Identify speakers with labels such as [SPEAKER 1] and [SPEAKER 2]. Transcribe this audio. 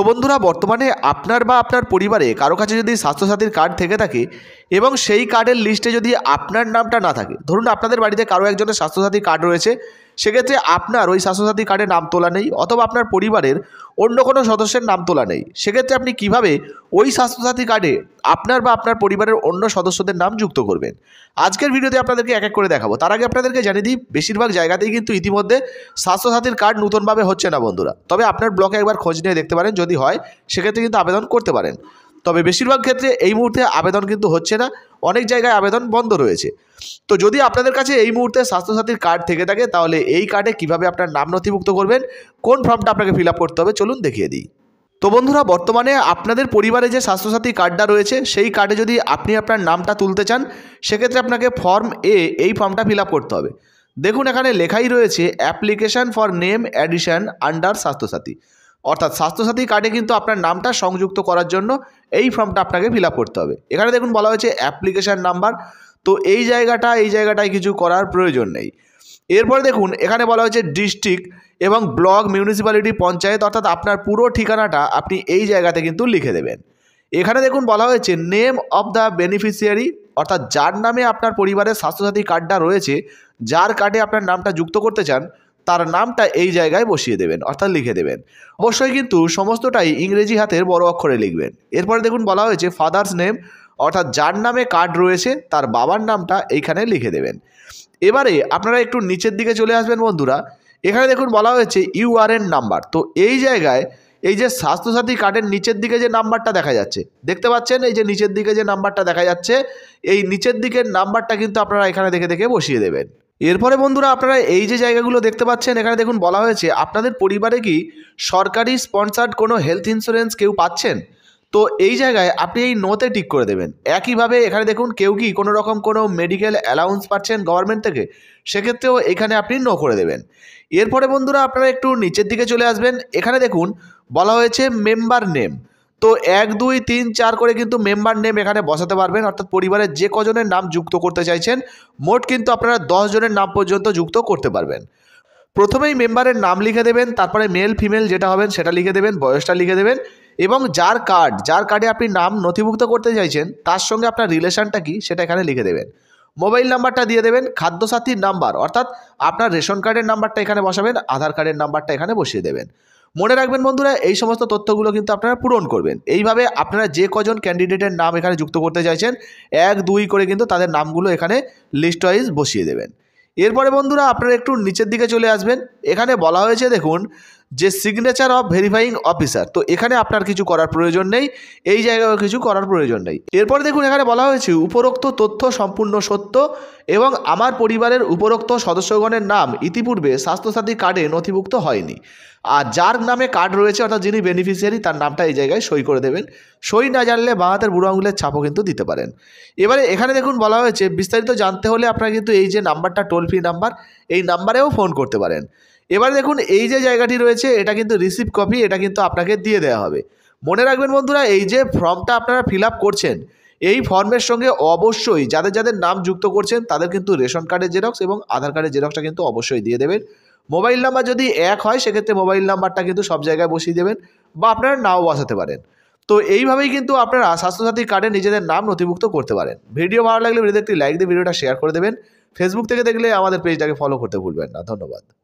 [SPEAKER 1] তো বন্ধুরা বর্তমানে আপনার বা আপনার পরিবারে কারো কাছে যদি স্বাস্থ্যসাথীর কার্ড থেকে থাকে এবং সেই কার্ডের লিস্টে যদি আপনার নামটা না থাকে ধরুন আপনাদের বাড়িতে কারো একজনের স্বাস্থ্যসাথী কার্ড রয়েছে সেক্ষেত্রে আপনার ওই স্বাস্থ্যসাথী কার্ডে নাম তোলা নেই অথবা আপনার পরিবারের অন্য কোনো সদস্যের নাম তোলা নেই সেক্ষেত্রে আপনি কিভাবে ওই স্বাস্থ্যসাথী কার্ডে আপনার বা আপনার পরিবারের অন্য সদস্যদের নাম যুক্ত করবেন আজকের ভিডিওতে আপনাদেরকে এক এক করে দেখাবো তার আগে আপনাদেরকে জানিয়ে দিই বেশিরভাগ জায়গাতেই কিন্তু ইতিমধ্যে স্বাস্থ্যসাথীর কার্ড নতুনভাবে হচ্ছে না বন্ধুরা তবে আপনার ব্লকে একবার খোঁজ নিয়ে দেখতে পারেন যদি হয় সেক্ষেত্রে কিন্তু আবেদন করতে পারেন তবে বেশিরভাগ ক্ষেত্রে এই মুহূর্তে আবেদন কিন্তু হচ্ছে না অনেক জায়গায় আবেদন বন্ধ রয়েছে তো যদি আপনাদের কাছে এই মুহূর্তে স্বাস্থ্যসাথীর কার্ড থেকে থাকে তাহলে এই কার্ডে কিভাবে আপনার নাম নথিভুক্ত করবেন কোন ফর্মটা আপনাকে ফিল করতে হবে চলুন দেখিয়ে দিই তো বন্ধুরা বর্তমানে আপনাদের পরিবারে যে স্বাস্থ্যসাথী কার্ডটা রয়েছে সেই কার্ডে যদি আপনি আপনার নামটা তুলতে চান সেক্ষেত্রে আপনাকে ফর্ম এ এই ফর্মটা ফিল করতে হবে দেখুন এখানে লেখাই রয়েছে application for name addition under Swasthya Sathi অর্থাৎ স্বাস্থ্যসাথী কার্ডে কিন্তু আপনার নামটা সংযুক্ত করার জন্য এই ফর্মটা আপনাকে ফিল করতে হবে এখানে দেখুন বলা হয়েছে অ্যাপ্লিকেশান নাম্বার তো এই জায়গাটা এই জায়গাটায় কিছু করার প্রয়োজন নেই এরপরে দেখুন এখানে বলা হয়েছে ডিস্ট্রিক্ট এবং ব্লক মিউনিসিপ্যালিটি পঞ্চায়েত অর্থাৎ আপনার পুরো ঠিকানাটা আপনি এই জায়গাতে কিন্তু লিখে দেবেন এখানে দেখুন বলা হয়েছে নেম অব দ্য বেনিফিসিয়ারি অর্থাৎ যার নামে আপনার পরিবারের স্বাস্থ্যসাথী কার্ডটা রয়েছে যার কার্ডে আপনার নামটা যুক্ত করতে চান তার নামটা এই জায়গায় বসিয়ে দেবেন অর্থাৎ লিখে দেবেন অবশ্যই কিন্তু সমস্তটাই ইংরেজি হাতের বড় অক্ষরে লিখবেন এরপরে দেখুন বলা হয়েছে ফাদার্স নেম অর্থাৎ যার নামে কার্ড রয়েছে তার বাবার নামটা এইখানে লিখে দেবেন এবারে আপনারা একটু নিচের দিকে চলে আসবেন বন্ধুরা এখানে দেখুন বলা হয়েছে ইউআরএন নাম্বার তো এই জায়গায় এই যে স্বাস্থ্যসাথী কার্ডের নিচের দিকে যে নাম্বারটা দেখা যাচ্ছে দেখতে পাচ্ছেন এই যে নিচের দিকে যে নাম্বারটা দেখা যাচ্ছে এই নিচের দিকের নাম্বারটা কিন্তু আপনারা এখানে দেখে দেখে বসিয়ে দেবেন এরপরে বন্ধুরা আপনারা এই যে জায়গাগুলো দেখতে পাচ্ছেন এখানে দেখুন বলা হয়েছে আপনাদের পরিবারে কি সরকারি স্পন্সার্ড কোনো হেলথ ইন্স্যুরেন্স কেউ পাচ্ছেন তো এই জায়গায় আপনি এই নোতে টিক করে দেবেন একইভাবে এখানে দেখুন কেউ কি কোনো রকম কোনো মেডিকেল অ্যালাউন্স পাচ্ছেন গভর্নমেন্ট থেকে সেক্ষেত্রেও এখানে আপনি নো করে দেবেন এরপরে বন্ধুরা আপনারা একটু নিচের দিকে চলে আসবেন এখানে দেখুন বলা হয়েছে মেম্বার নেম তো এক দুই তিন চার করে কিন্তু মেম্বার নেম এখানে বসাতে পারবেন অর্থাৎ পরিবারের যে কজনের নাম যুক্ত করতে চাইছেন মোট কিন্তু আপনারা জনের নাম পর্যন্ত যুক্ত করতে পারবেন প্রথমেই মেম্বারের নাম লিখে দেবেন তারপরে মেল ফিমেল যেটা হবেন সেটা লিখে দেবেন বয়সটা লিখে দেবেন এবং যার কার্ড যার কার্ডে আপনি নাম নথিভুক্ত করতে চাইছেন তার সঙ্গে আপনার রিলেশনটা কি সেটা এখানে লিখে দেবেন মোবাইল নাম্বারটা দিয়ে দেবেন খাদ্যসাথীর নাম্বার অর্থাৎ আপনার রেশন কার্ডের নাম্বারটা এখানে বসাবেন আধার কার্ডের নাম্বারটা এখানে বসিয়ে দেবেন মনে রাখবেন বন্ধুরা এই সমস্ত তথ্যগুলো কিন্তু আপনারা পূরণ করবেন এইভাবে আপনারা যে কজন ক্যান্ডিডেটের নাম এখানে যুক্ত করতে চাইছেন এক দুই করে কিন্তু তাদের নামগুলো এখানে লিস্ট ওয়াইজ বসিয়ে দেবেন এরপরে বন্ধুরা আপনারা একটু নিচের দিকে চলে আসবেন এখানে বলা হয়েছে দেখুন যে সিগনেচার অফ ভেরিফাইং অফিসার তো এখানে আপনার কিছু করার প্রয়োজন নেই এই জায়গায় কিছু করার প্রয়োজন নেই এরপর দেখুন এখানে বলা হয়েছে উপরোক্ত তথ্য সম্পূর্ণ সত্য এবং আমার পরিবারের উপরোক্ত সদস্যগণের নাম ইতিপূর্বে স্বাস্থ্যসাথী কার্ডে নথিভুক্ত হয়নি আর যার নামে কার্ড রয়েছে অর্থাৎ যিনি বেনিফিশিয়ারি তার নামটা এই জায়গায় সই করে দেবেন সই না জানলে বাঁহাতের বুড়ো আঙুলের ছাপও কিন্তু দিতে পারেন এবারে এখানে দেখুন বলা হয়েছে বিস্তারিত জানতে হলে আপনারা কিন্তু এই যে নাম্বারটা টোল ফ্রি নাম্বার এই নাম্বারেও ফোন করতে পারেন এবার দেখুন এই যে জায়গাটি রয়েছে এটা কিন্তু রিসিভ কপি এটা কিন্তু আপনাকে দিয়ে দেওয়া হবে মনে রাখবেন বন্ধুরা এই যে ফর্মটা আপনারা ফিল করছেন এই ফর্মের সঙ্গে অবশ্যই যাদের যাদের নাম যুক্ত করছেন তাদের কিন্তু রেশন কার্ডের জেরক্স এবং আধার কার্ডের জেরক্সটা কিন্তু অবশ্যই দিয়ে দেবেন মোবাইল নাম্বার যদি এক হয় সেক্ষেত্রে মোবাইল নাম্বারটা কিন্তু সব জায়গায় বসিয়ে দেবেন বা আপনারা নাও বসাতে পারেন তো এইভাবেই কিন্তু আপনারা স্বাস্থ্যসাথী কার্ডে নিজেদের নাম নথিভুক্ত করতে পারেন ভিডিও ভালো লাগলে ভিডিওতে একটি লাইক দিয়ে ভিডিওটা শেয়ার করে দেবেন ফেসবুক থেকে দেখলে আমাদের পেজটাকে ফলো করতে ভুলবেন না ধন্যবাদ